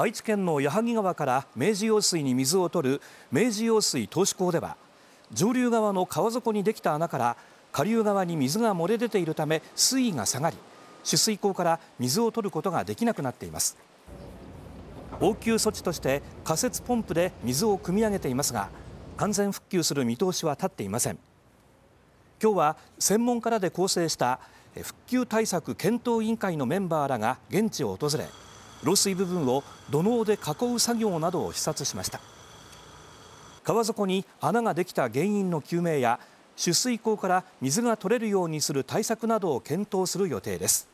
愛知県の矢作川から明治用水に水を取る明治用水投資工では上流側の川底にできた穴から下流側に水が漏れ出ているため水位が下がり取水口から水を取ることができなくなっています応急措置として仮設ポンプで水を汲み上げていますが完全復旧する見通しは立っていません今日は専門家らで構成した復旧対策検討委員会のメンバーらが現地を訪れ漏水部分を土ので囲う作業などを視察しました川底に穴ができた原因の究明や取水口から水が取れるようにする対策などを検討する予定です